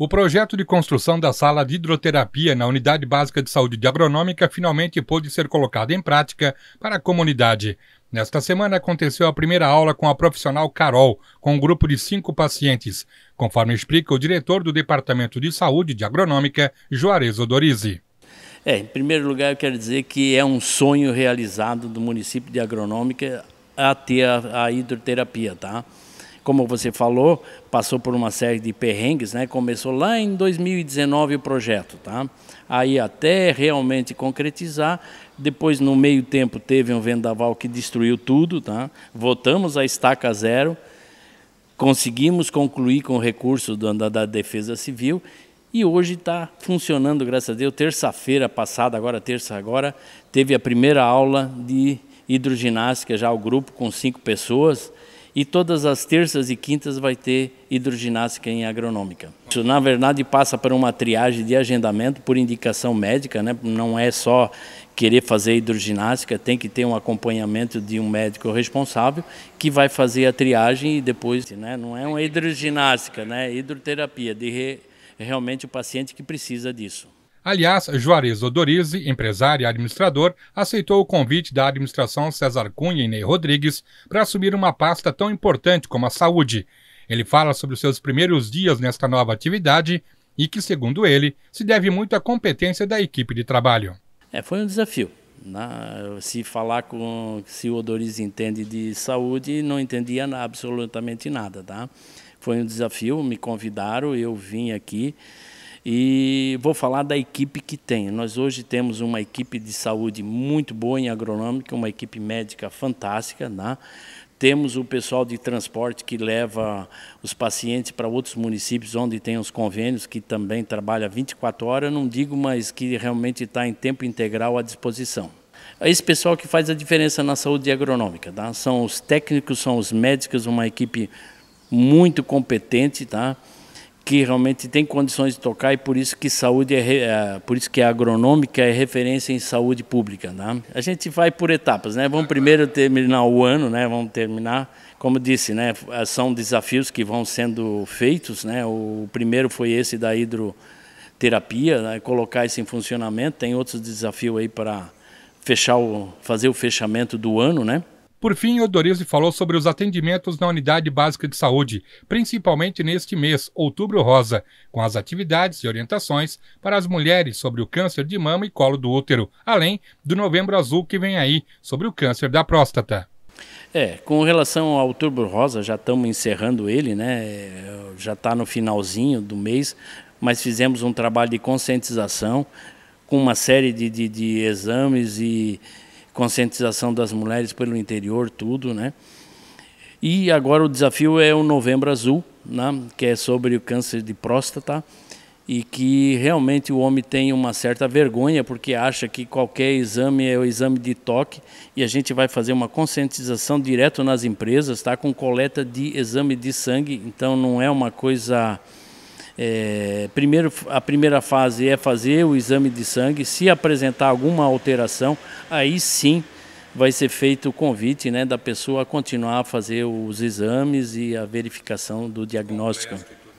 O projeto de construção da sala de hidroterapia na Unidade Básica de Saúde de Agronômica finalmente pôde ser colocado em prática para a comunidade. Nesta semana aconteceu a primeira aula com a profissional Carol, com um grupo de cinco pacientes, conforme explica o diretor do Departamento de Saúde de Agronômica, Juarez Odorizzi. É, em primeiro lugar, eu quero dizer que é um sonho realizado do município de Agronômica a ter a, a hidroterapia, tá? como você falou, passou por uma série de perrengues, né? Começou lá em 2019 o projeto, tá? Aí até realmente concretizar, depois no meio tempo teve um vendaval que destruiu tudo, tá? Voltamos à estaca zero, conseguimos concluir com o recurso da, da Defesa Civil e hoje está funcionando, graças a Deus. Terça-feira passada, agora terça agora, teve a primeira aula de hidroginástica já o grupo com cinco pessoas e todas as terças e quintas vai ter hidroginástica em agronômica. Isso, na verdade, passa por uma triagem de agendamento por indicação médica, né? não é só querer fazer hidroginástica, tem que ter um acompanhamento de um médico responsável que vai fazer a triagem e depois, né? não é uma hidroginástica, né? hidroterapia, de re... realmente o paciente que precisa disso. Aliás, Juarez Odorizzi, empresário e administrador, aceitou o convite da administração César Cunha e Ney Rodrigues para assumir uma pasta tão importante como a saúde. Ele fala sobre os seus primeiros dias nesta nova atividade e que, segundo ele, se deve muito à competência da equipe de trabalho. É, foi um desafio. Na, né? se falar com se o Odoriz entende de saúde, não entendia absolutamente nada, tá? Foi um desafio, me convidaram, eu vim aqui e vou falar da equipe que tem. Nós hoje temos uma equipe de saúde muito boa em agronômica, uma equipe médica fantástica, né? Temos o pessoal de transporte que leva os pacientes para outros municípios onde tem os convênios, que também trabalha 24 horas, não digo, mas que realmente está em tempo integral à disposição. É esse pessoal que faz a diferença na saúde agronômica. Tá? São os técnicos, são os médicos, uma equipe muito competente, tá? que realmente tem condições de tocar e por isso que saúde é, é por isso que a é agronômica é referência em saúde pública, né? A gente vai por etapas, né? Vamos primeiro terminar o ano, né? Vamos terminar, como disse, né? É, são desafios que vão sendo feitos, né? O primeiro foi esse da hidroterapia, né? colocar isso em funcionamento. Tem outros desafios aí para fechar o, fazer o fechamento do ano, né? Por fim, Odorizzi falou sobre os atendimentos na Unidade Básica de Saúde, principalmente neste mês, outubro rosa, com as atividades e orientações para as mulheres sobre o câncer de mama e colo do útero, além do novembro azul que vem aí, sobre o câncer da próstata. É, com relação ao Outubro Rosa, já estamos encerrando ele, né? Já está no finalzinho do mês, mas fizemos um trabalho de conscientização com uma série de, de, de exames e, conscientização das mulheres pelo interior, tudo, né? E agora o desafio é o Novembro Azul, né? que é sobre o câncer de próstata e que realmente o homem tem uma certa vergonha porque acha que qualquer exame é o exame de toque e a gente vai fazer uma conscientização direto nas empresas, tá? Com coleta de exame de sangue, então não é uma coisa é, primeiro, a primeira fase é fazer o exame de sangue. Se apresentar alguma alteração, aí sim vai ser feito o convite né, da pessoa a continuar a fazer os exames e a verificação do diagnóstico. É assim.